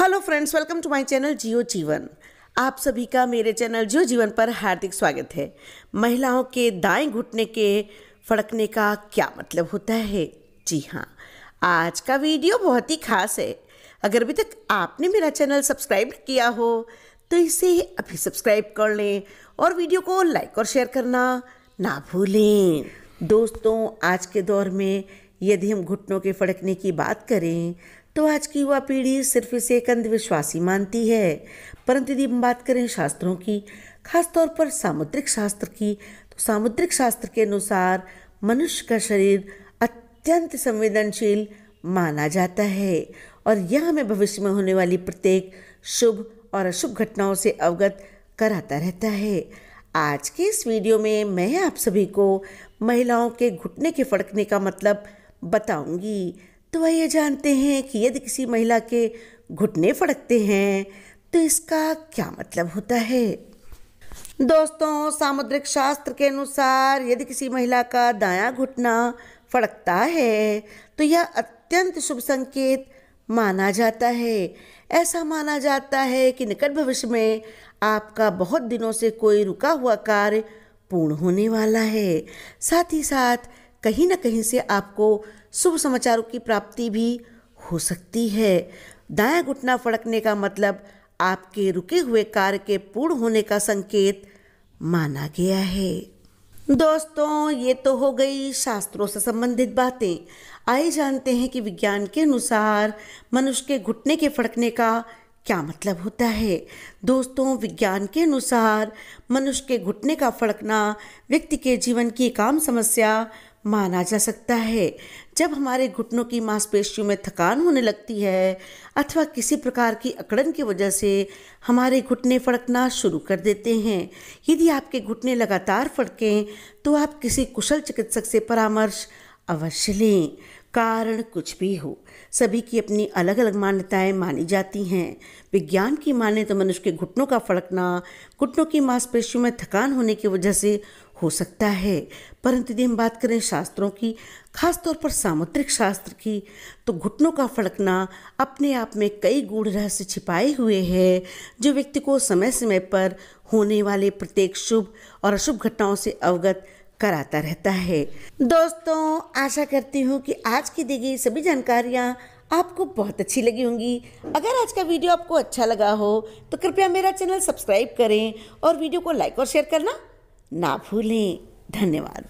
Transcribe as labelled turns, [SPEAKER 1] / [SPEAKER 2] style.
[SPEAKER 1] hello friends welcome to my channel Jiyo Jeevan आप सभी का मेरे चैनल जियो जीवन पर हार्दिक स्वागत है महिलाओं के दाएं घुटने के फड़कने का क्या मतलब होता है जी हाँ आज का वीडियो बहुत ही खास है अगर अभी तक आपने मेरा चैनल सब्सक्राइब किया हो तो इसे अभी सब्सक्राइब कर लें और वीडियो को लाइक और शेयर करना ना भूलें दोस्तों आज के दौर में यदि हम घुटनों के फड़कने की बात करें तो आज की युवा पीढ़ी सिर्फ इसे एक अंधविश्वासी मानती है परंतु यदि हम बात करें शास्त्रों की खासतौर पर सामुद्रिक शास्त्र की तो सामुद्रिक शास्त्र के अनुसार मनुष्य का शरीर अत्यंत संवेदनशील माना जाता है और यह हमें भविष्य में होने वाली प्रत्येक शुभ और अशुभ घटनाओं से अवगत कराता रहता है आज के इस वीडियो में मैं आप सभी को महिलाओं के घुटने के फड़कने का मतलब बताऊंगी तो वह ये जानते हैं कि यदि किसी महिला के घुटने फड़कते हैं तो इसका क्या मतलब होता है दोस्तों सामुद्रिक शास्त्र के अनुसार यदि किसी महिला का दायां घुटना फड़कता है तो यह अत्यंत शुभ संकेत माना जाता है ऐसा माना जाता है कि निकट भविष्य में आपका बहुत दिनों से कोई रुका हुआ कार्य पूर्ण होने वाला है साथ ही साथ कहीं ना कहीं से आपको शुभ समाचारों की प्राप्ति भी हो सकती है दाया घुटना फड़कने का मतलब आपके रुके हुए कार्य के पूर्ण होने का संकेत माना गया है दोस्तों ये तो हो गई शास्त्रों से संबंधित बातें आइए जानते हैं कि विज्ञान के अनुसार मनुष्य के घुटने के फड़कने का क्या मतलब होता है दोस्तों विज्ञान के अनुसार मनुष्य के घुटने का फड़कना व्यक्ति के जीवन की एक आम समस्या माना जा सकता है जब हमारे घुटनों की मांसपेशियों में थकान होने लगती है अथवा किसी प्रकार की अकड़न की वजह से हमारे घुटने फड़कना शुरू कर देते हैं यदि आपके घुटने लगातार फड़कें तो आप किसी कुशल चिकित्सक से परामर्श अवश्य लें कारण कुछ भी हो सभी की अपनी अलग अलग मान्यताएं मानी जाती हैं विज्ञान की माने तो मनुष्य के घुटनों का फड़कना घुटनों की मांसपेशियों में थकान होने की वजह से हो सकता है परंतु यदि हम बात करें शास्त्रों की खासतौर पर सामुद्रिक शास्त्र की तो घुटनों का फड़कना अपने आप में कई गूढ़ रहस्य छिपाए हुए हैं जो व्यक्ति को समय समय पर होने वाले प्रत्येक शुभ और अशुभ घटनाओं से अवगत कराता रहता है दोस्तों आशा करती हूँ कि आज की दी गई सभी जानकारियाँ आपको बहुत अच्छी लगी होंगी अगर आज का वीडियो आपको अच्छा लगा हो तो कृपया मेरा चैनल सब्सक्राइब करें और वीडियो को लाइक और शेयर करना ना भूलें धन्यवाद